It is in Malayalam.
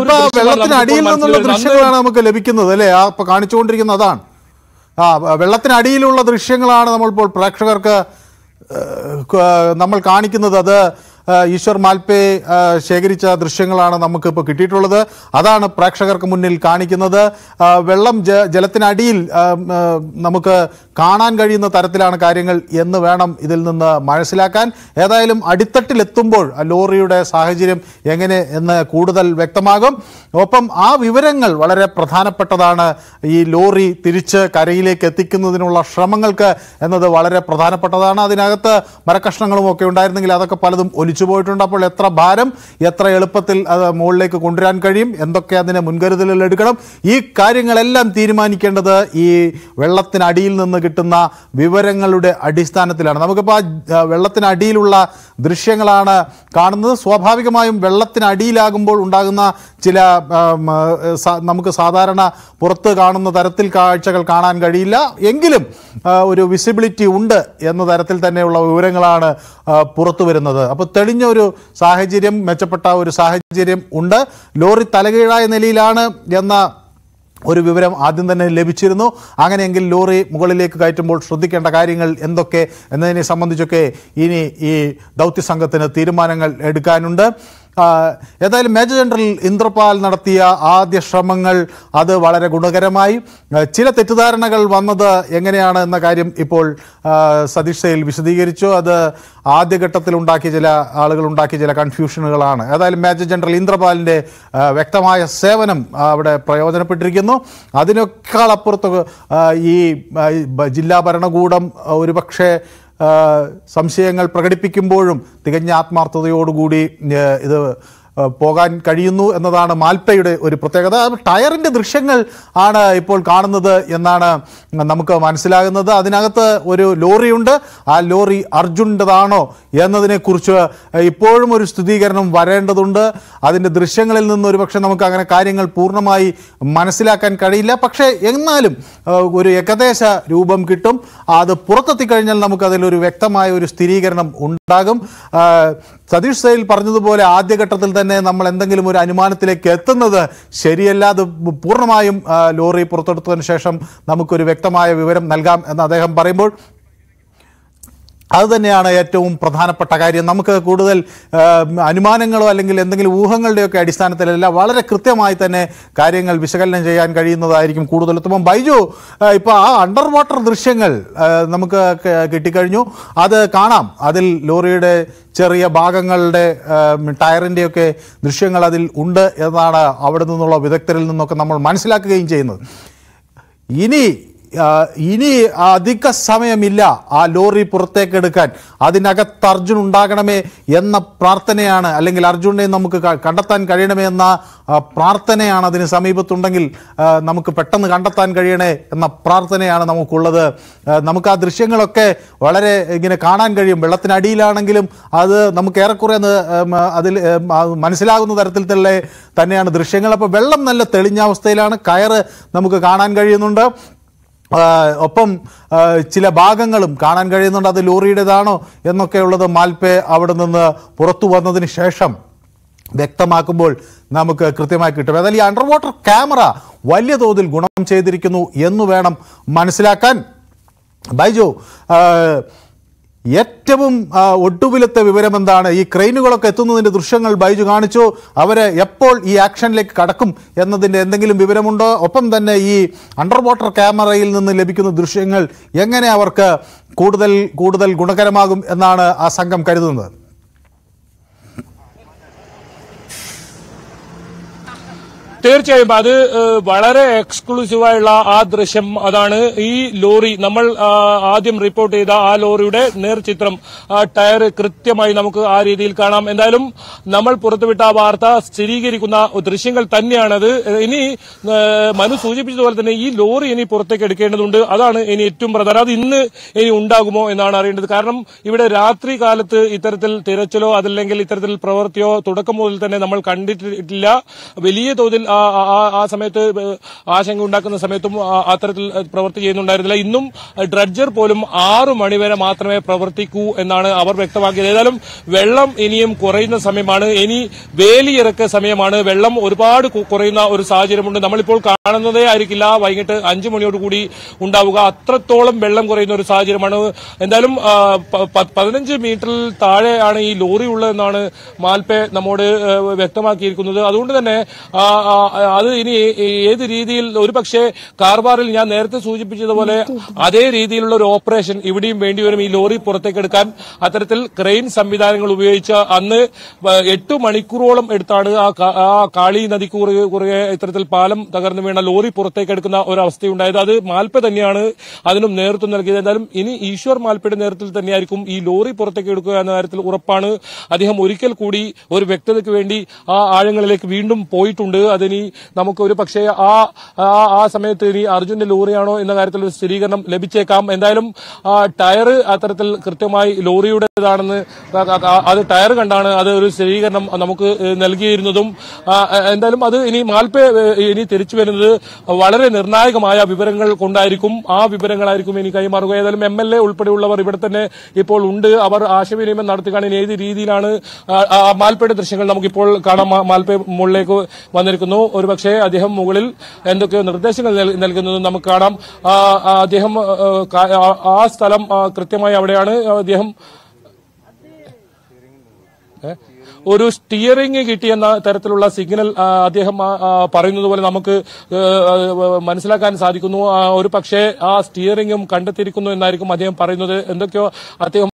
ഇപ്പൊ വെള്ളത്തിനടിയിൽ നിന്നുള്ള ദൃശ്യങ്ങളാണ് നമുക്ക് ലഭിക്കുന്നത് അല്ലേ ആ ഇപ്പൊ കാണിച്ചുകൊണ്ടിരിക്കുന്ന അതാണ് ആ വെള്ളത്തിനടിയിലുള്ള ദൃശ്യങ്ങളാണ് നമ്മളിപ്പോൾ പ്രേക്ഷകർക്ക് നമ്മൾ കാണിക്കുന്നത് അത് ഈശ്വർ മാൽപേ ശേഖരിച്ച ദൃശ്യങ്ങളാണ് നമുക്കിപ്പോൾ കിട്ടിയിട്ടുള്ളത് അതാണ് പ്രേക്ഷകർക്ക് മുന്നിൽ കാണിക്കുന്നത് വെള്ളം ജ ജലത്തിനടിയിൽ നമുക്ക് കാണാൻ കഴിയുന്ന തരത്തിലാണ് കാര്യങ്ങൾ എന്ന് വേണം ഇതിൽ നിന്ന് മനസ്സിലാക്കാൻ ഏതായാലും അടിത്തട്ടിലെത്തുമ്പോൾ ലോറിയുടെ സാഹചര്യം എങ്ങനെ എന്ന് കൂടുതൽ വ്യക്തമാകും ഒപ്പം ആ വിവരങ്ങൾ വളരെ പ്രധാനപ്പെട്ടതാണ് ഈ ലോറി തിരിച്ച് കരയിലേക്ക് എത്തിക്കുന്നതിനുള്ള ശ്രമങ്ങൾക്ക് എന്നത് വളരെ പ്രധാനപ്പെട്ടതാണ് അതിനകത്ത് മരക്കഷ്ണങ്ങളും ഒക്കെ ഉണ്ടായിരുന്നെങ്കിൽ അതൊക്കെ പലതും ഒലി തിരിച്ചു പോയിട്ടുണ്ട് അപ്പോൾ എത്ര ഭാരം എത്ര എളുപ്പത്തിൽ അത് മുകളിലേക്ക് കൊണ്ടുവരാൻ കഴിയും എന്തൊക്കെ അതിനെ മുൻകരുതലുകൾ എടുക്കണം ഈ കാര്യങ്ങളെല്ലാം തീരുമാനിക്കേണ്ടത് ഈ വെള്ളത്തിനടിയിൽ നിന്ന് കിട്ടുന്ന വിവരങ്ങളുടെ അടിസ്ഥാനത്തിലാണ് നമുക്കിപ്പോൾ ആ വെള്ളത്തിനടിയിലുള്ള ദൃശ്യങ്ങളാണ് കാണുന്നത് സ്വാഭാവികമായും വെള്ളത്തിനടിയിലാകുമ്പോൾ ഉണ്ടാകുന്ന ചില നമുക്ക് സാധാരണ പുറത്ത് കാണുന്ന തരത്തിൽ കാഴ്ചകൾ കാണാൻ കഴിയില്ല എങ്കിലും ഒരു വിസിബിലിറ്റി ഉണ്ട് എന്ന തരത്തിൽ തന്നെയുള്ള വിവരങ്ങളാണ് പുറത്തു വരുന്നത് അപ്പോൾ തെളിഞ്ഞ ഒരു സാഹചര്യം മെച്ചപ്പെട്ട ഒരു സാഹചര്യം ഉണ്ട് ലോറി തലകീഴായ നിലയിലാണ് എന്ന ഒരു വിവരം ആദ്യം തന്നെ ലഭിച്ചിരുന്നു അങ്ങനെയെങ്കിൽ ലോറി മുകളിലേക്ക് കയറ്റുമ്പോൾ ശ്രദ്ധിക്കേണ്ട കാര്യങ്ങൾ എന്തൊക്കെ എന്നതിനെ സംബന്ധിച്ചൊക്കെ ഇനി ഈ ദൗത്യ സംഘത്തിന് തീരുമാനങ്ങൾ എടുക്കാനുണ്ട് ഏതായാലും മേജർ ജനറൽ ഇന്ദ്രപാൽ നടത്തിയ ആദ്യ ശ്രമങ്ങൾ അത് വളരെ ഗുണകരമായി ചില തെറ്റിദ്ധാരണകൾ വന്നത് എങ്ങനെയാണ് എന്ന കാര്യം ഇപ്പോൾ സതീഷയിൽ വിശദീകരിച്ചു അത് ആദ്യഘട്ടത്തിൽ ഉണ്ടാക്കിയ ചില ആളുകൾ ഉണ്ടാക്കിയ ചില കൺഫ്യൂഷനുകളാണ് ഏതായാലും മേജർ ജനറൽ ഇന്ദ്രപാലിൻ്റെ വ്യക്തമായ സേവനം അവിടെ പ്രയോജനപ്പെട്ടിരിക്കുന്നു അപ്പുറത്ത് ഈ ജില്ലാ ഭരണകൂടം ഒരുപക്ഷേ സംശയങ്ങൾ പ്രകടിപ്പിക്കുമ്പോഴും തികഞ്ഞ ആത്മാർത്ഥതയോടുകൂടി ഇത് പോകാൻ കഴിയുന്നു എന്നതാണ് മാൽപ്പയുടെ ഒരു പ്രത്യേകത ടയറിൻ്റെ ദൃശ്യങ്ങൾ ആണ് ഇപ്പോൾ കാണുന്നത് എന്നാണ് നമുക്ക് മനസ്സിലാകുന്നത് അതിനകത്ത് ഒരു ലോറിയുണ്ട് ആ ലോറി അർജുൻ്റെതാണോ എന്നതിനെക്കുറിച്ച് ഇപ്പോഴും ഒരു സ്ഥിരീകരണം വരേണ്ടതുണ്ട് അതിൻ്റെ ദൃശ്യങ്ങളിൽ നിന്ന് ഒരുപക്ഷെ നമുക്ക് അങ്ങനെ കാര്യങ്ങൾ പൂർണ്ണമായി മനസ്സിലാക്കാൻ കഴിയില്ല പക്ഷേ എന്നാലും ഒരു ഏകദേശ രൂപം കിട്ടും അത് പുറത്തെത്തിക്കഴിഞ്ഞാൽ നമുക്കതിലൊരു വ്യക്തമായ ഒരു സ്ഥിരീകരണം ഉണ്ടാകും സതീഷ് സൈൽ പറഞ്ഞതുപോലെ ആദ്യഘട്ടത്തിൽ തന്നെ നമ്മൾ എന്തെങ്കിലും ഒരു അനുമാനത്തിലേക്ക് എത്തുന്നത് ശരിയല്ല അത് പൂർണ്ണമായും ലോറി പുറത്തെടുത്തതിന് ശേഷം നമുക്കൊരു വ്യക്തമായ വിവരം നൽകാം എന്ന് അദ്ദേഹം പറയുമ്പോൾ അതുതന്നെയാണ് ഏറ്റവും പ്രധാനപ്പെട്ട കാര്യം നമുക്ക് കൂടുതൽ അനുമാനങ്ങളോ അല്ലെങ്കിൽ എന്തെങ്കിലും ഊഹങ്ങളുടെയൊക്കെ അടിസ്ഥാനത്തിലല്ല വളരെ കൃത്യമായി തന്നെ കാര്യങ്ങൾ വിശകലനം ചെയ്യാൻ കഴിയുന്നതായിരിക്കും കൂടുതൽ ഇപ്പം ബൈജു ഇപ്പോൾ ആ അണ്ടർ വാട്ടർ ദൃശ്യങ്ങൾ നമുക്ക് കിട്ടിക്കഴിഞ്ഞു അത് കാണാം അതിൽ ലോറിയുടെ ചെറിയ ഭാഗങ്ങളുടെ ടയറിൻ്റെയൊക്കെ ദൃശ്യങ്ങൾ അതിൽ ഉണ്ട് എന്നാണ് അവിടെ നിന്നുള്ള വിദഗ്ധരിൽ നിന്നൊക്കെ നമ്മൾ മനസ്സിലാക്കുകയും ചെയ്യുന്നത് ഇനി ഇനി അധിക സമയമില്ല ആ ലോറി പുറത്തേക്ക് എടുക്കാൻ അതിനകത്ത് അർജുൻ ഉണ്ടാകണമേ എന്ന പ്രാർത്ഥനയാണ് അല്ലെങ്കിൽ അർജുനെ നമുക്ക് കണ്ടെത്താൻ കഴിയണമേ എന്ന പ്രാർത്ഥനയാണ് അതിന് സമീപത്തുണ്ടെങ്കിൽ നമുക്ക് പെട്ടെന്ന് കണ്ടെത്താൻ കഴിയണേ എന്ന പ്രാർത്ഥനയാണ് നമുക്കുള്ളത് നമുക്ക് ആ ദൃശ്യങ്ങളൊക്കെ വളരെ ഇങ്ങനെ കാണാൻ കഴിയും വെള്ളത്തിനടിയിലാണെങ്കിലും അത് നമുക്ക് ഏറെക്കുറെ അതിൽ മനസ്സിലാകുന്ന തരത്തിൽ തന്നെ തന്നെയാണ് ദൃശ്യങ്ങൾ അപ്പോൾ വെള്ളം നല്ല തെളിഞ്ഞ അവസ്ഥയിലാണ് കയറ് നമുക്ക് കാണാൻ കഴിയുന്നുണ്ട് ഒപ്പം ചില ഭാഗങ്ങളും കാണാൻ കഴിയുന്നുണ്ട് അത് ലോറിയുടേതാണോ എന്നൊക്കെയുള്ളത് മാൽപേ അവിടെ നിന്ന് പുറത്തു വന്നതിന് ശേഷം വ്യക്തമാക്കുമ്പോൾ നമുക്ക് കൃത്യമായി കിട്ടും അതായത് ഈ അണ്ടർ വാട്ടർ ക്യാമറ വലിയ തോതിൽ ഗുണം ചെയ്തിരിക്കുന്നു എന്ന് വേണം മനസ്സിലാക്കാൻ ബൈജോ ഏറ്റവും ഒട്ടുവിലത്തെ വിവരം എന്താണ് ഈ ക്രെയിനുകളൊക്കെ എത്തുന്നതിൻ്റെ ദൃശ്യങ്ങൾ ബൈജു കാണിച്ചു അവർ എപ്പോൾ ഈ ആക്ഷനിലേക്ക് കടക്കും എന്നതിൻ്റെ എന്തെങ്കിലും വിവരമുണ്ടോ ഒപ്പം തന്നെ ഈ അണ്ടർ വാട്ടർ ക്യാമറയിൽ നിന്ന് ലഭിക്കുന്ന ദൃശ്യങ്ങൾ എങ്ങനെ അവർക്ക് കൂടുതൽ കൂടുതൽ ഗുണകരമാകും എന്നാണ് ആ സംഘം കരുതുന്നത് തീർച്ചയായും അത് വളരെ എക്സ്ക്ലൂസീവായുള്ള ആ ദൃശ്യം അതാണ് ഈ ലോറി നമ്മൾ ആദ്യം റിപ്പോർട്ട് ചെയ്ത ആ ലോറിയുടെ നേർചിത്രം ടയർ കൃത്യമായി നമുക്ക് ആ രീതിയിൽ കാണാം എന്തായാലും നമ്മൾ പുറത്തുവിട്ട ആ വാർത്ത സ്ഥിരീകരിക്കുന്ന ദൃശ്യങ്ങൾ തന്നെയാണത് ഇനി മനു സൂചിപ്പിച്ചതുപോലെ തന്നെ ഈ ലോറി ഇനി പുറത്തേക്ക് എടുക്കേണ്ടതുണ്ട് അതാണ് ഇനി ഏറ്റവും പ്രധാനം അത് ഇന്ന് ഇനി ഉണ്ടാകുമോ എന്നാണ് അറിയേണ്ടത് കാരണം ഇവിടെ രാത്രി കാലത്ത് ഇത്തരത്തിൽ തിരച്ചിലോ അതല്ലെങ്കിൽ ഇത്തരത്തിൽ പ്രവൃത്തിയോ തുടക്കം മുതൽ തന്നെ നമ്മൾ കണ്ടിട്ടില്ല വലിയ തോതിൽ ആ സമയത്ത് ആശങ്ക ഉണ്ടാക്കുന്ന സമയത്തും അത്തരത്തിൽ പ്രവൃത്തി ചെയ്യുന്നുണ്ടായിരുന്നില്ല ഇന്നും ഡ്രഡ്ജർ പോലും ആറു മണിവരെ മാത്രമേ പ്രവർത്തിക്കൂ എന്നാണ് അവർ വ്യക്തമാക്കിയത് ഏതായാലും വെള്ളം ഇനിയും കുറയുന്ന സമയമാണ് ഇനി വേലിയിറക്ക സമയമാണ് വെള്ളം ഒരുപാട് കുറയുന്ന ഒരു സാഹചര്യമുണ്ട് നമ്മളിപ്പോൾ കാണുന്നതേ ആയിരിക്കില്ല വൈകിട്ട് അഞ്ചു മണിയോടുകൂടി ഉണ്ടാവുക അത്രത്തോളം വെള്ളം കുറയുന്ന ഒരു സാഹചര്യമാണ് എന്തായാലും പതിനഞ്ച് മീറ്ററിൽ താഴെയാണ് ഈ ലോറി ഉള്ളതെന്നാണ് മാൽപ്പെ നമ്മോട് വ്യക്തമാക്കിയിരിക്കുന്നത് അതുകൊണ്ട് തന്നെ അത് ഇനി ഏത് രീതിയിൽ ഒരുപക്ഷെ കാർവാറിൽ ഞാൻ നേരത്തെ സൂചിപ്പിച്ചതുപോലെ അതേ രീതിയിലുള്ള ഒരു ഓപ്പറേഷൻ ഇവിടെയും വേണ്ടിവരും ഈ ലോറി പുറത്തേക്ക് എടുക്കാൻ അത്തരത്തിൽ ക്രെയിൻ സംവിധാനങ്ങൾ ഉപയോഗിച്ച് അന്ന് എട്ട് മണിക്കൂറോളം എടുത്താണ് ആ കാളി നദിക്ക് കുറുകെ ഇത്തരത്തിൽ പാലം തകർന്നു വീണ ലോറി പുറത്തേക്ക് എടുക്കുന്ന ഒരവസ്ഥയുണ്ടായത് അത് മാൽപ്പ തന്നെയാണ് അതിനും നേതൃത്വം നൽകിയത് എന്തായാലും ഇനി ഈശ്വർ മാൽപ്പയുടെ നേതൃത്വത്തിൽ തന്നെയായിരിക്കും ഈ ലോറി പുറത്തേക്ക് എടുക്കുക എന്ന കാര്യത്തിൽ ഉറപ്പാണ് അദ്ദേഹം ഒരിക്കൽ കൂടി ഒരു വ്യക്തതയ്ക്ക് വേണ്ടി ആ ആഴങ്ങളിലേക്ക് വീണ്ടും പോയിട്ടുണ്ട് അതിന് ഇനി നമുക്ക് ഒരു പക്ഷേ ആ ആ സമയത്ത് ഇനി അർജുന്റെ ലോറിയാണോ എന്ന കാര്യത്തിൽ ഒരു സ്ഥിരീകരണം ലഭിച്ചേക്കാം എന്തായാലും ടയർ അത്തരത്തിൽ കൃത്യമായി ലോറിയുടേതാണെന്ന് അത് ടയർ കണ്ടാണ് അത് ഒരു സ്ഥിരീകരണം നമുക്ക് നൽകിയിരുന്നതും എന്തായാലും അത് ഇനി മാൽപ്പ ഇനി തിരിച്ചു വരുന്നത് വളരെ നിർണായകമായ വിവരങ്ങൾ കൊണ്ടായിരിക്കും ആ വിവരങ്ങളായിരിക്കും ഇനി കൈമാറുക ഏതായാലും എം എൽ എ ഉൾപ്പെടെയുള്ളവർ ഇവിടെ തന്നെ ഇപ്പോൾ ഉണ്ട് അവർ ആശയവിനിമയം നടത്തുകയാണ് ഇനി ഏത് രീതിയിലാണ് മാൽപ്പയുടെ ദൃശ്യങ്ങൾ നമുക്കിപ്പോൾ കാണാം മാൽപ്പ മുകളിലേക്ക് വന്നിരിക്കുന്നു നൽകുന്നു ഒരുപക്ഷെ അദ്ദേഹം മുകളിൽ എന്തൊക്കെയോ നിർദ്ദേശങ്ങൾ നൽകുന്നത് നമുക്ക് കാണാം അദ്ദേഹം ആ സ്ഥലം കൃത്യമായി അവിടെയാണ് അദ്ദേഹം ഒരു സ്റ്റിയറിംഗ് കിട്ടിയെന്ന തരത്തിലുള്ള സിഗ്നൽ അദ്ദേഹം പറയുന്നത് പോലെ നമുക്ക് മനസ്സിലാക്കാൻ സാധിക്കുന്നു ഒരു പക്ഷേ ആ സ്റ്റിയറിംഗും കണ്ടെത്തിയിരിക്കുന്നു എന്നായിരിക്കും അദ്ദേഹം പറയുന്നത് എന്തൊക്കെയോ അദ്ദേഹം